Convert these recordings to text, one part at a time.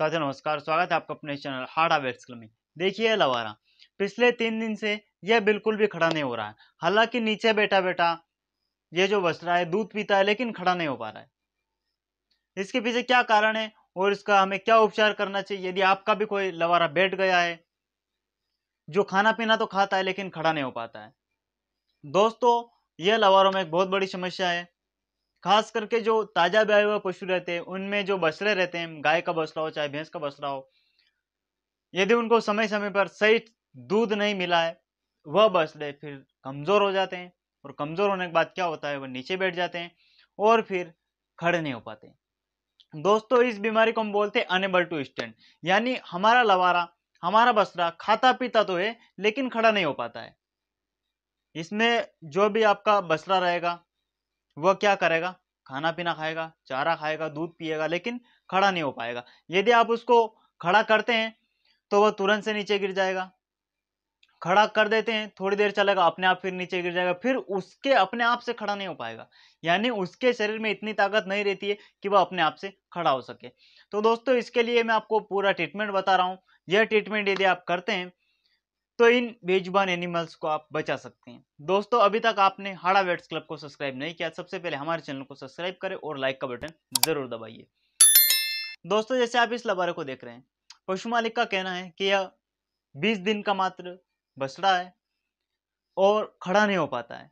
साथियों नमस्कार स्वागत है आपका अपने चैनल हार्ड अवेट्स में देखिए लवारा पिछले तीन दिन से यह बिल्कुल भी खड़ा नहीं हो रहा है हालांकि नीचे बैठा बैठा ये जो बस रहा है दूध पीता है लेकिन खड़ा नहीं हो पा रहा है इसके पीछे क्या कारण है और इसका हमें क्या उपचार करना चाहिए यदि आपका भी कोई लवारा बैठ गया है जो खाना पीना तो खाता है लेकिन खड़ा नहीं हो पाता है दोस्तों यह लवारों में एक बहुत बड़ी समस्या है खास करके जो ताजा ब्याये हुए पशु रहते हैं उनमें जो बछड़े रहते हैं गाय का बछड़ा हो चाहे भैंस का बछड़ा हो यदि उनको समय समय पर सही दूध नहीं मिला है वह बछड़े फिर कमज़ोर हो जाते हैं और कमज़ोर होने के बाद क्या होता है वह नीचे बैठ जाते हैं और फिर खड़े नहीं हो पाते दोस्तों इस बीमारी को हम बोलते हैं अनेबल टू स्टैंड यानी हमारा लवारा हमारा बसरा खाता पीता तो है लेकिन खड़ा नहीं हो पाता है इसमें जो भी आपका बसरा रहेगा वह क्या करेगा खाना पीना खाएगा चारा खाएगा दूध पिएगा लेकिन खड़ा नहीं हो पाएगा यदि आप उसको खड़ा करते हैं तो वह तुरंत से नीचे गिर जाएगा खड़ा कर देते हैं थोड़ी देर चलेगा अपने आप फिर नीचे गिर जाएगा फिर उसके अपने आप से खड़ा नहीं हो पाएगा यानी उसके शरीर में इतनी ताकत नहीं रहती है कि वह अपने आप से खड़ा हो सके तो दोस्तों इसके लिए मैं आपको पूरा ट्रीटमेंट बता रहा हूँ यह ट्रीटमेंट यदि आप करते हैं तो इन बेजुबान एनिमल्स को आप बचा सकते हैं दोस्तों अभी तक आपने हाड़ा वेट्स क्लब को सब्सक्राइब नहीं किया सबसे पहले हमारे चैनल को सब्सक्राइब करें और लाइक का बटन जरूर दबाइए दोस्तों जैसे आप इस लबारे को देख रहे हैं पशु मालिक का कहना है कि यह बीस दिन का मात्र बछड़ा है और खड़ा नहीं हो पाता है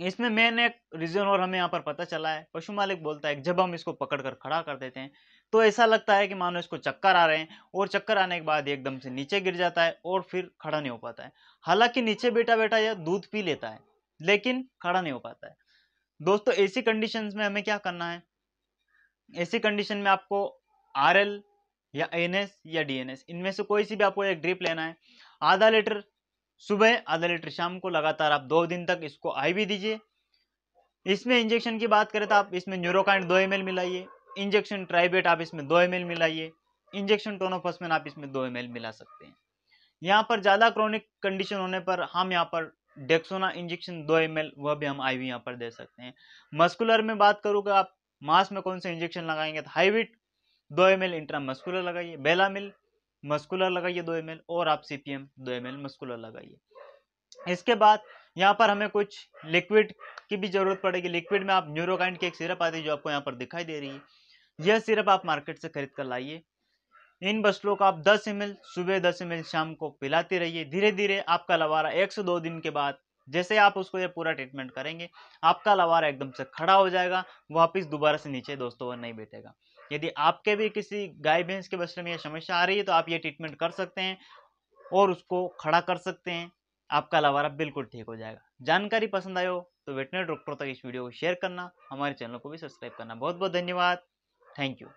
इसमें मेन एक रीजन और हमें यहाँ पर पता चला है पशु मालिक बोलता है जब हम इसको पकड़ कर खड़ा कर देते हैं तो ऐसा लगता है कि मानो इसको चक्कर आ रहे हैं और चक्कर आने के बाद एकदम से नीचे गिर जाता है और फिर खड़ा नहीं हो पाता है हालांकि नीचे बेटा बेटा यह दूध पी लेता है लेकिन खड़ा नहीं हो पाता है दोस्तों ऐसी कंडीशन में हमें क्या करना है ऐसी कंडीशन में आपको आर या एन या डी इनमें से कोई सी भी आपको एक ड्रिप लेना है आधा लीटर सुबह आधा लीटर शाम को लगातार आप दो दिन तक इसको आई भी दीजिए इसमें इंजेक्शन की बात करें तो आप इसमें न्यूरोकाइंड दो एम मिलाइए इंजेक्शन ट्राइबेट आप इसमें दो एम मिलाइए इंजेक्शन टोनोफसमेन आप इसमें दो एम मिला सकते हैं यहाँ पर ज़्यादा क्रोनिक कंडीशन होने पर हम यहाँ पर डेक्सोना इंजेक्शन दो एम वह भी हम आई वी यहाँ पर दे सकते हैं मस्कुलर में बात करूँ आप मास में कौन से इंजेक्शन लगाएंगे तो हाईविट दो एम एल इंट्रा मस्कुलर लगाइए बेलामिल मस्कुलर लगाइए दो एम और आप सी पी एम दो एम मस्कुलर लगाइए इसके बाद यहाँ पर हमें कुछ लिक्विड की भी जरूरत पड़ेगी लिक्विड में आप न्यूरोकाइंड की एक सिरप आती है जो आपको यहाँ पर दिखाई दे रही है यह सिरप आप मार्केट से खरीद कर लाइए इन बस्लों को आप 10 एम सुबह 10 एम शाम को पिलाते रहिए धीरे धीरे आपका लवारा एक से दो दिन के बाद जैसे आप उसको ये पूरा ट्रीटमेंट करेंगे आपका लवार एकदम से खड़ा हो जाएगा वापस दोबारा से नीचे दोस्तों नहीं बैठेगा यदि आपके भी किसी गाय भैंस के बछड़े में यह समस्या आ रही है तो आप ये ट्रीटमेंट कर सकते हैं और उसको खड़ा कर सकते हैं आपका लवारा बिल्कुल ठीक हो जाएगा जानकारी पसंद आयो तो वेटनरी डॉक्टरों तक इस वीडियो को शेयर करना हमारे चैनल को भी सब्सक्राइब करना बहुत बहुत धन्यवाद थैंक यू